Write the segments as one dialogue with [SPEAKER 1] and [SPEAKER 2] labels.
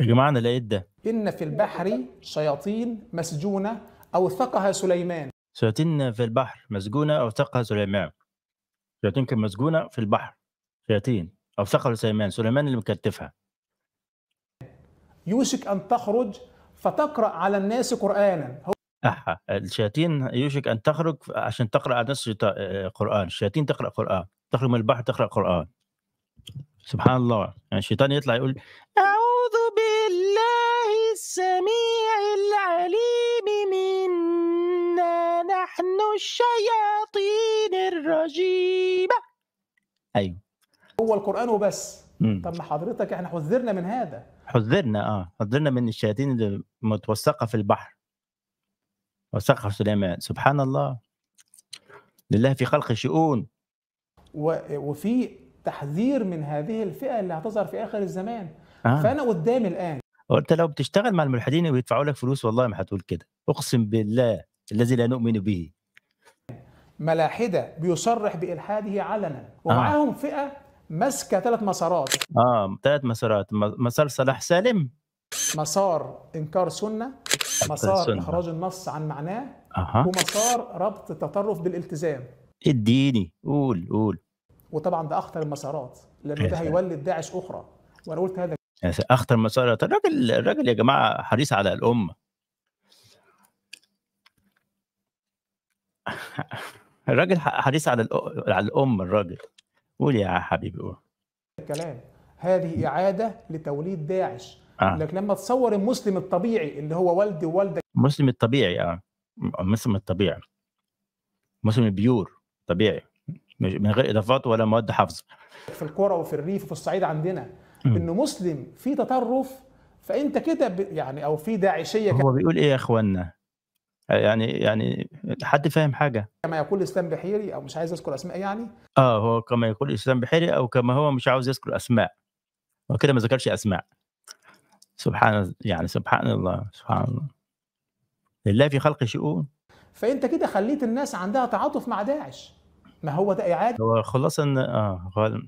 [SPEAKER 1] يا جماعه انا لقيت ده
[SPEAKER 2] ان في البحر شياطين مسجونه اوثقها سليمان
[SPEAKER 1] شياطين في البحر مسجونه اوثقها سليمان شياطين كانت مسجونه في البحر شياطين اوثقها سليمان سليمان اللي مكتفها
[SPEAKER 2] يوشك ان تخرج فتقرا على الناس قرانا هو
[SPEAKER 1] أحا الشياطين يوشك أن تخرج عشان تقرأ على الناس آه، قرآن الشياطين تقرأ قرآن تخرج من البحر تقرأ قرآن سبحان الله يعني الشيطان يطلع يقول أعوذ
[SPEAKER 2] الشياطين الرجيمة ايوه هو القران وبس طب ما حضرتك احنا حذرنا من هذا
[SPEAKER 1] حذرنا اه حذرنا من الشياطين المتوثقة في البحر وثقها سليمان سبحان الله لله في خلق شؤون
[SPEAKER 2] و... وفي تحذير من هذه الفئه اللي هتظهر في اخر الزمان آه. فانا قدامي الان
[SPEAKER 1] وانت لو بتشتغل مع الملحدين ويدفعوا لك فلوس والله ما هتقول كده اقسم بالله الذي لا نؤمن به
[SPEAKER 2] ملاحده بيصرح بالحاده علنا آه. ومعاهم آه. فئه ماسكه ثلاث مسارات
[SPEAKER 1] اه ثلاث مسارات مسار صلاح سالم
[SPEAKER 2] مسار انكار سنه مسار سنة. اخراج النص عن معناه
[SPEAKER 1] أه. ومسار
[SPEAKER 2] ربط التطرف بالالتزام
[SPEAKER 1] اديني قول قول
[SPEAKER 2] وطبعا ده اخطر المسارات لانه ده إيه. هيولد داعش اخرى وانا قلت هذا
[SPEAKER 1] اخطر مسارات الراجل الراجل يا جماعه حريص على الامه الراجل حديث على على الام الراجل قول يا حبيبي قول
[SPEAKER 2] الكلام هذه اعاده لتوليد داعش آه. لكن لما تصور المسلم الطبيعي اللي هو والدي ووالدك
[SPEAKER 1] المسلم الطبيعي اه المسلم الطبيعي مسلم بيور طبيعي من غير اضافات ولا مواد حفظ
[SPEAKER 2] في القرى وفي الريف وفي الصعيد عندنا م. انه مسلم في تطرف فانت كده يعني او في داعشيه هو
[SPEAKER 1] بيقول ايه يا اخوانا يعني يعني حد فاهم حاجه
[SPEAKER 2] كما يقول اسلام بحيري او مش عايز اذكر اسماء يعني
[SPEAKER 1] اه هو كما يقول اسلام بحيري او كما هو مش عاوز يذكر اسماء هو كده ما ذكرش اسماء سبحان يعني سبحان الله سبحان الله لله في خلق شؤون
[SPEAKER 2] فانت كده خليت الناس عندها تعاطف مع داعش ما هو ده اعاده
[SPEAKER 1] هو خلاص ان اه غالب.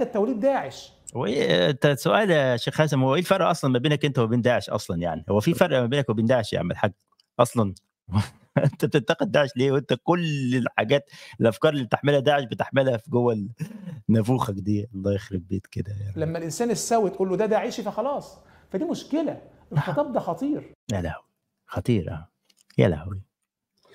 [SPEAKER 2] التوليد داعش
[SPEAKER 1] هو إيه، آه، سؤال يا شيخ حازم هو ايه الفرق اصلا ما بينك انت وبين داعش اصلا يعني هو في فرق ما بينك وبين داعش يا عم الحاج اصلا انت بتنتقد داعش ليه وانت كل الحاجات الافكار اللي بتحملها داعش بتحملها في جوه نافوخك دي الله يخرب بيت كده
[SPEAKER 2] يعني. لما الانسان السوي تقول له ده داعشي فخلاص فدي مشكله الخطاب ده خطير
[SPEAKER 1] يا لهوي خطير اه يا لهوي